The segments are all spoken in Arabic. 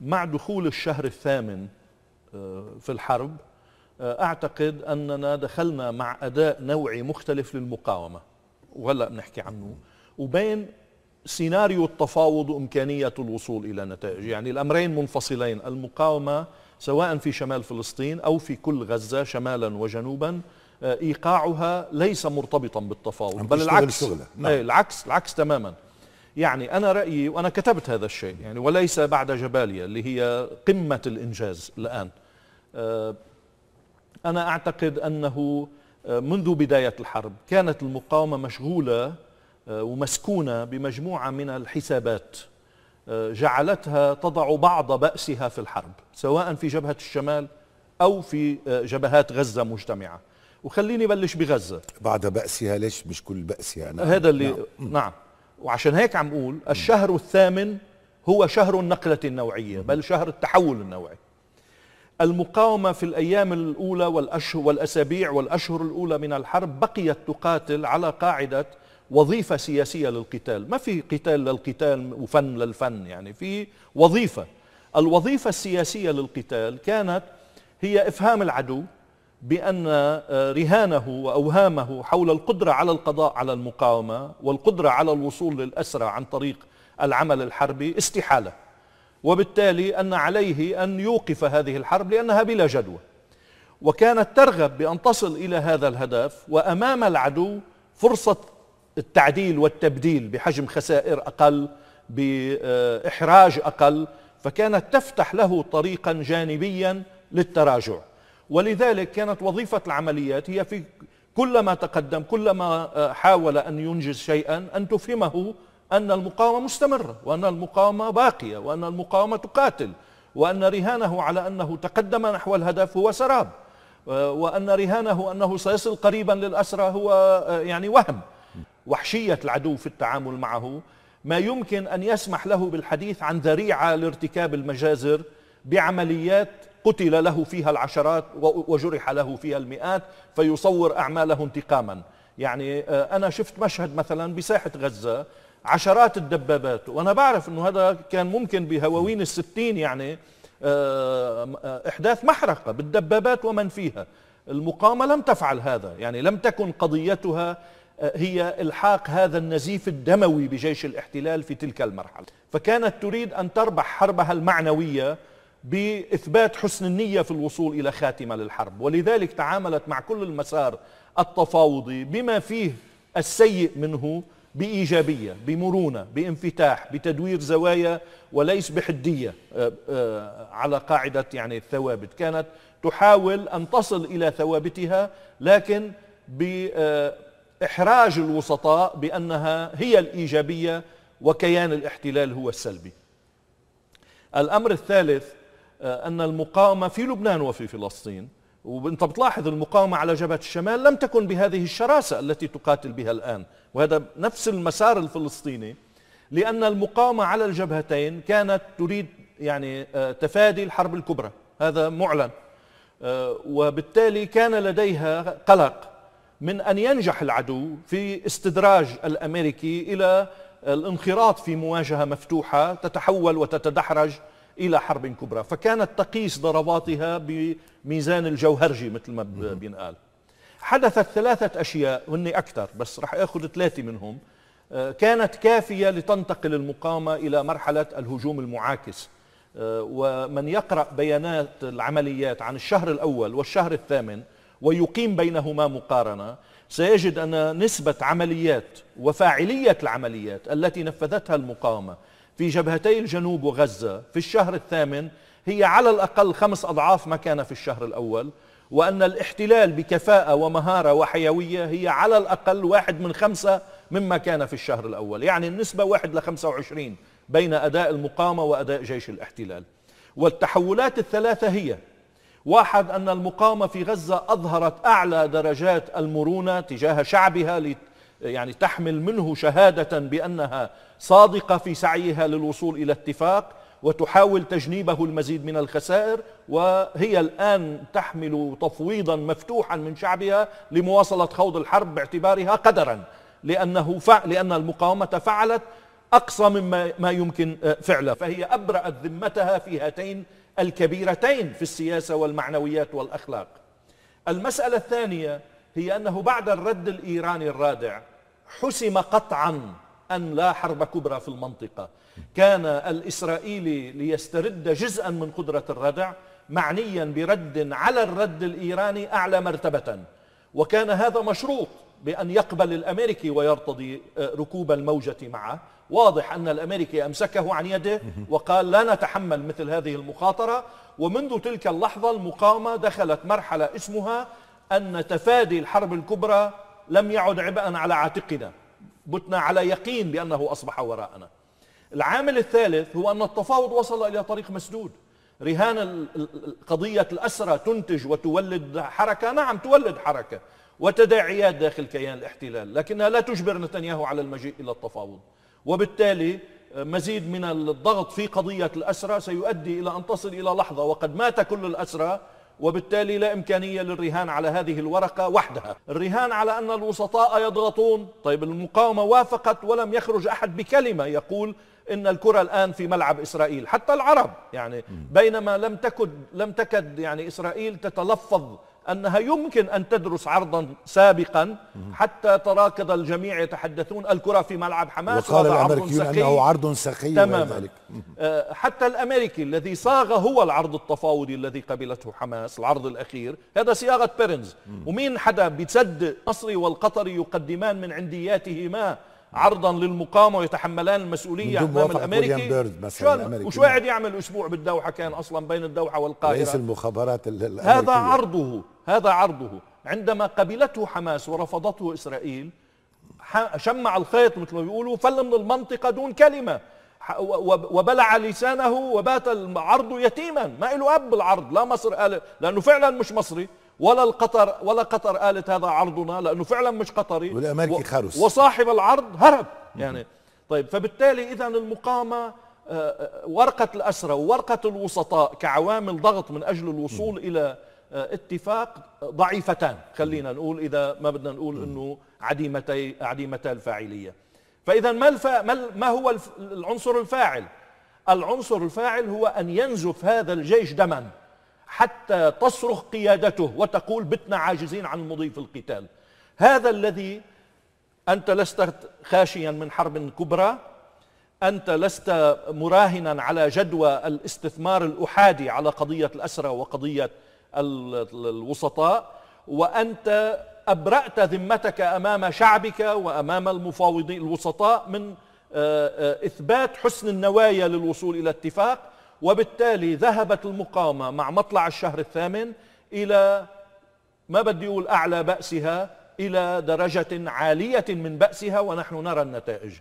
مع دخول الشهر الثامن آه، في الحرب آه، اعتقد اننا دخلنا مع اداء نوعي مختلف للمقاومه وهلا بنحكي عنه وبين سيناريو التفاوض وامكانيه الوصول الى نتائج يعني الامرين منفصلين المقاومه سواء في شمال فلسطين او في كل غزه شمالا وجنوبا آه، ايقاعها ليس مرتبطا بالتفاوض بل العكس شغلة. نعم. العكس العكس تماما يعني أنا رأيي وأنا كتبت هذا الشيء يعني وليس بعد جباليا اللي هي قمة الإنجاز الآن آه، أنا أعتقد أنه آه، منذ بداية الحرب كانت المقاومة مشغولة آه، ومسكونة بمجموعة من الحسابات جعلتها تضع بعض بأسها في الحرب سواء في جبهة الشمال أو في جبهات غزة مجتمعة وخليني بلش بغزة بعد بأسها ليش مش كل بأسها أنا نعم. هذا اللي نعم, نعم. وعشان هيك عم قول الشهر الثامن هو شهر النقلة النوعية بل شهر التحول النوعي المقاومة في الأيام الأولى والأشهر والأسابيع والأشهر الأولى من الحرب بقيت تقاتل على قاعدة وظيفة سياسية للقتال ما في قتال للقتال وفن للفن يعني في وظيفة الوظيفة السياسية للقتال كانت هي إفهام العدو بأن آه، رهانه وأوهامه حول القدرة على القضاء على المقاومة والقدرة على الوصول للأسرى عن طريق العمل الحربي استحالة وبالتالي أن عليه أن يوقف هذه الحرب لأنها بلا جدوى وكانت ترغب بأن تصل إلى هذا الهدف وأمام العدو فرصة التعديل والتبديل بحجم خسائر أقل بإحراج أقل فكانت تفتح له طريقا جانبيا للتراجع ولذلك كانت وظيفة العمليات هي في كلما تقدم كلما آه، حاول أن ينجز شيئا أن تفهمه أن المقاومة مستمرة وأن المقاومة باقية وأن المقاومة تقاتل وأن رهانه على أنه تقدم نحو الهدف هو سراب آه، وأن رهانه أنه سيصل قريبا للأسرى هو آه، يعني وهم وحشية العدو في التعامل معه ما يمكن أن يسمح له بالحديث عن ذريعة لارتكاب المجازر بعمليات قتل له فيها العشرات وجرح له فيها المئات فيصور أعماله انتقاما يعني آه، أنا شفت مشهد مثلا بساحة غزة عشرات الدبابات وأنا بعرف أنه هذا كان ممكن بهواوين الستين يعني آه، آه، إحداث محرقة بالدبابات ومن فيها المقاومة لم تفعل هذا يعني لم تكن قضيتها هي الحاق هذا النزيف الدموي بجيش الاحتلال في تلك المرحله فكانت تريد ان تربح حربها المعنويه باثبات حسن النيه في الوصول الى خاتمه للحرب ولذلك تعاملت مع كل المسار التفاوضي بما فيه السيء منه بايجابيه بمرونه بانفتاح بتدوير زوايا وليس بحديه آه، آه، على قاعده يعني الثوابت كانت تحاول ان تصل الى ثوابتها لكن باحراج آه، الوسطاء بانها هي الايجابيه وكيان الاحتلال هو السلبي الامر الثالث آه، أن المقاومة في لبنان وفي فلسطين وانت بتلاحظ المقاومة على جبهة الشمال لم تكن بهذه الشراسة التي تقاتل بها الآن وهذا نفس المسار الفلسطيني لأن المقاومة على الجبهتين كانت تريد يعني آه، تفادي الحرب الكبرى هذا معلن آه، وبالتالي كان لديها قلق من أن ينجح العدو في استدراج الأمريكي إلى الانخراط في مواجهة مفتوحة تتحول وتتدحرج إلى حرب كبرى فكانت تقيس ضرباتها بميزان الجوهرجي مثل ما بينقال حدثت ثلاثة أشياء هن أكثر بس راح أخذ ثلاثة منهم آه، كانت كافية لتنتقل المقاومة إلى مرحلة الهجوم المعاكس آه، ومن يقرأ بيانات العمليات عن الشهر الأول والشهر الثامن ويقيم بينهما مقارنة سيجد أن نسبة عمليات وفاعلية العمليات التي نفذتها المقاومة في جبهتي الجنوب وغزة في الشهر الثامن هي على الأقل خمس أضعاف ما كان في الشهر الأول وأن الاحتلال بكفاءة ومهارة وحيوية هي على الأقل واحد من خمسة مما كان في الشهر الأول يعني النسبة واحد لخمسة وعشرين بين أداء المقاومة وأداء جيش الاحتلال والتحولات الثلاثة هي واحد أن المقاومة في غزة أظهرت أعلى درجات المرونة تجاه شعبها يعني تحمل منه شهادة بأنها صادقة في سعيها للوصول إلى اتفاق وتحاول تجنيبه المزيد من الخسائر وهي الآن تحمل تفويضا مفتوحا من شعبها لمواصلة خوض الحرب باعتبارها قدرا لأنه فع لأن المقاومة فعلت أقصى مما ما يمكن آه، فعله فهي أبرأت ذمتها في هاتين الكبيرتين في السياسة والمعنويات والأخلاق المسألة الثانية هي أنه بعد الرد الإيراني الرادع حسم قطعا أن لا حرب كبرى في المنطقة كان الإسرائيلي ليسترد جزءا من قدرة الردع معنيا برد على الرد الإيراني أعلى مرتبة وكان هذا مشروط بأن يقبل الأمريكي ويرتضي آه، ركوب الموجة معه واضح أن الأمريكي أمسكه عن يده وقال لا نتحمل مثل هذه المخاطرة ومنذ تلك اللحظة المقاومة دخلت مرحلة اسمها أن تفادي الحرب الكبرى لم يعد عبئا على عاتقنا بتنا على يقين بأنه أصبح وراءنا العامل الثالث هو أن التفاوض وصل إلى طريق مسدود رهان قضية الأسرة تنتج وتولد حركة نعم تولد حركة وتداعيات داخل كيان الاحتلال لكنها لا تجبر نتنياهو على المجيء إلى التفاوض وبالتالي آه، مزيد من الضغط في قضية الأسرة سيؤدي إلى أن تصل إلى لحظة وقد مات كل الأسرى وبالتالي لا إمكانية للرهان على هذه الورقة وحدها الرهان على أن الوسطاء يضغطون طيب المقاومة وافقت ولم يخرج أحد بكلمة يقول ان الكره الان في ملعب اسرائيل حتى العرب يعني بينما لم تكد لم تكد يعني اسرائيل تتلفظ أنها يمكن أن تدرس عرضا سابقا حتى تراكض الجميع يتحدثون الكرة في ملعب حماس وقال الأمريكيون أنه عرض سخي تماما ذلك. أه، حتى الأمريكي الذي صاغ هو العرض التفاوضي الذي قبلته حماس العرض الأخير هذا صياغة بيرنز ومين حدا بتسد المصري والقطري يقدمان من عندياتهما عرضا للمقاومه ويتحملان المسؤوليه امام الامريكي بيرد مثلا يعمل اسبوع بالدوحه كان اصلا بين الدوحه والقاهره رئيس المخابرات هذا عرضه هذا عرضه عندما قبلته حماس ورفضته اسرائيل شمع الخيط مثل ما بيقولوا فل من المنطقه دون كلمه وبلع لسانه وبات العرض يتيما ما له اب العرض لا مصر قال لانه فعلا مش مصري ولا القطر ولا قطر قالت هذا عرضنا لانه فعلا مش قطري والامريكي خرس وصاحب العرض هرب يعني طيب فبالتالي اذا المقاومه آه، آه، ورقه الاسرى وورقه الوسطاء كعوامل ضغط من اجل الوصول الى آه، اتفاق ضعيفتان خلينا نقول اذا ما بدنا نقول انه عديمتي عديمتا الفاعليه فاذا ما ما هو العنصر الفاعل العنصر الفاعل هو ان ينزف هذا الجيش دما حتى تصرخ قيادته وتقول بتنا عاجزين عن المضي في القتال هذا الذي أنت لست خاشيا من حرب كبرى أنت لست مراهنا على جدوى الاستثمار الأحادي على قضية الأسرة وقضية الوسطاء وأنت أبرأت ذمتك أمام شعبك وأمام المفاوضين الوسطاء من آه، آه، إثبات حسن النوايا للوصول إلى اتفاق وبالتالي ذهبت المقاومة مع مطلع الشهر الثامن إلى ما بدي أقول أعلى بأسها إلى درجة عالية من بأسها ونحن نرى النتائج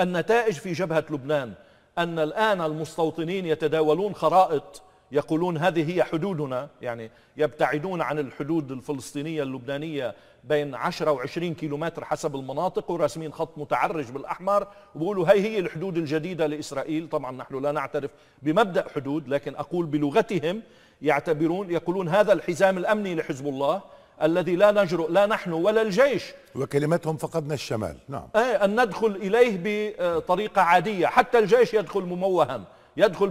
النتائج في جبهة لبنان أن الآن المستوطنين يتداولون خرائط يقولون هذه هي حدودنا يعني يبتعدون عن الحدود الفلسطينية اللبنانية بين 10 و20 كيلومتر حسب المناطق وراسمين خط متعرج بالأحمر وبقولوا هاي هي الحدود الجديدة لإسرائيل طبعا نحن لا نعترف بمبدأ حدود لكن أقول بلغتهم يعتبرون يقولون هذا الحزام الأمني لحزب الله الذي لا نجرؤ لا نحن ولا الجيش وكلمتهم فقدنا الشمال نعم إيه، أن ندخل إليه بطريقة عادية حتى الجيش يدخل مموهاً يدخل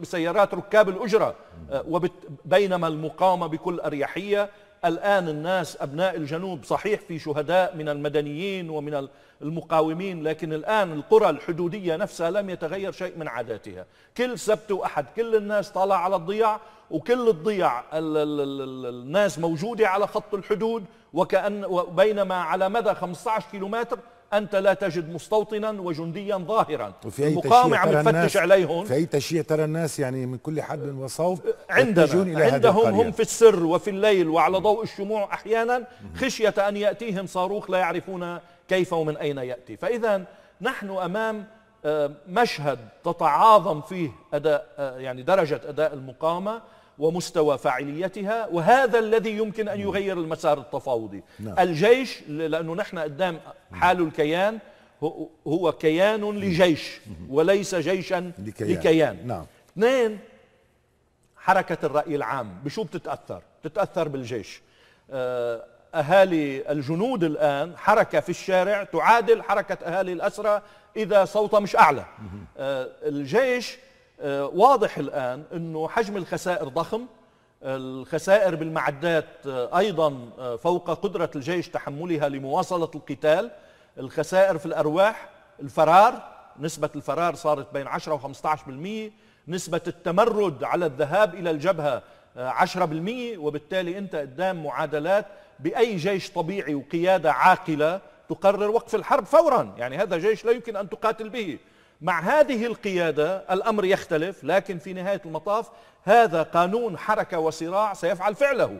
بسيارات ركاب الأجرة آه، وبينما المقاومة بكل أريحية الآن الناس أبناء الجنوب صحيح في شهداء من المدنيين ومن المقاومين لكن الآن القرى الحدودية نفسها لم يتغير شيء من عاداتها كل سبت وأحد كل الناس طالع على الضياع وكل الضياع الناس موجودة على خط الحدود وكأن بينما على مدى 15 كيلومتر أنت لا تجد مستوطنا وجنديا ظاهرا وفي أي عم تفتش عليهم في أي تشيع ترى الناس يعني من كل حد وصوب عندنا إلى عندهم هم في السر وفي الليل وعلى ضوء الشموع أحيانا خشية أن يأتيهم صاروخ لا يعرفون كيف ومن أين يأتي فإذا نحن أمام آه، مشهد تتعاظم فيه أداء آه، يعني درجة أداء المقاومة ومستوى فاعليتها وهذا الذي يمكن أن نعم. يغير المسار التفاوضي نعم. الجيش لأنه نحن قدام حال الكيان هو كيان لجيش وليس جيشا لكيان, لكيان. نعم. اثنين حركة الرأي العام بشو بتتأثر بتتأثر بالجيش آه، أهالي الجنود الآن حركة في الشارع تعادل حركة أهالي الأسرة إذا صوتها مش أعلى آه، الجيش آه، واضح الآن أنه حجم الخسائر ضخم آه، الخسائر بالمعدات آه، أيضا فوق قدرة الجيش تحملها لمواصلة القتال الخسائر في الأرواح الفرار نسبة الفرار صارت بين 10 و 15% نسبة التمرد على الذهاب إلى الجبهة 10% وبالتالي أنت قدام معادلات بأي جيش طبيعي وقيادة عاقلة تقرر وقف الحرب فورا يعني هذا جيش لا يمكن أن تقاتل به مع هذه القيادة الأمر يختلف لكن في نهاية المطاف هذا قانون حركة وصراع سيفعل فعله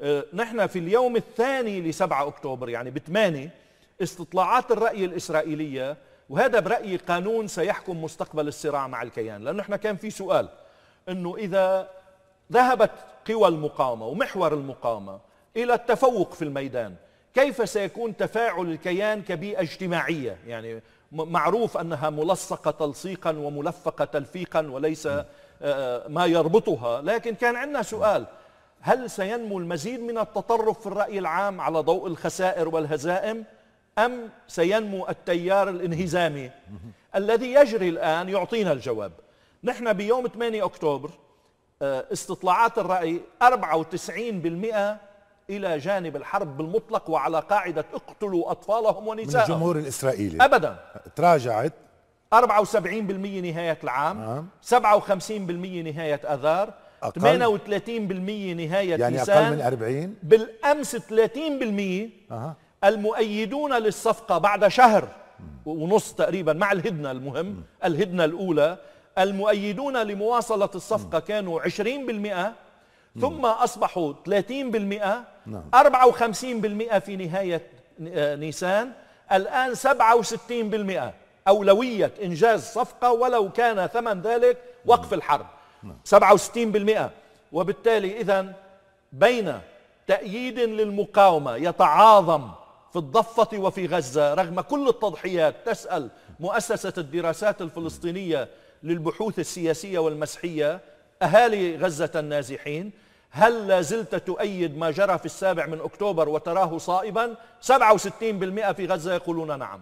آه، نحن في اليوم الثاني لسبعة أكتوبر يعني بثمانية استطلاعات الرأي الإسرائيلية وهذا برأيي قانون سيحكم مستقبل الصراع مع الكيان لأنه احنا كان في سؤال أنه إذا ذهبت قوى المقاومة ومحور المقاومة إلى التفوق في الميدان كيف سيكون تفاعل الكيان كبيئة اجتماعية يعني معروف أنها ملصقة تلصيقا وملفقة تلفيقا وليس آه، آه، ما يربطها لكن كان عندنا سؤال هل سينمو المزيد من التطرف في الرأي العام على ضوء الخسائر والهزائم أم سينمو التيار الانهزامي الذي يجري الآن يعطينا الجواب نحن بيوم 8 أكتوبر آه، استطلاعات الرأي 94% إلى جانب الحرب بالمطلق وعلى قاعدة اقتلوا أطفالهم ونساءهم من الجمهور الإسرائيلي أبدا تراجعت 74% نهاية العام نعم. 57% نهاية أذار أقل. 38% نهاية يعني نيسان أقل من 40 بالأمس 30% أه. المؤيدون للصفقة بعد شهر ونص تقريبا مع الهدنة المهم م. الهدنة الأولى المؤيدون لمواصلة الصفقة م. كانوا 20% ثم أصبحوا 30% نعم. 54% في نهاية آه، نيسان الآن 67% أولوية إنجاز صفقة ولو كان ثمن ذلك وقف نعم. الحرب نعم 67% وبالتالي إذا بين تأييد للمقاومة يتعاظم في الضفة وفي غزة رغم كل التضحيات تسأل مؤسسة الدراسات الفلسطينية للبحوث السياسية والمسحية أهالي غزة النازحين هل لا زلت تؤيد ما جرى في السابع من أكتوبر وتراه صائبا 67% في غزة يقولون نعم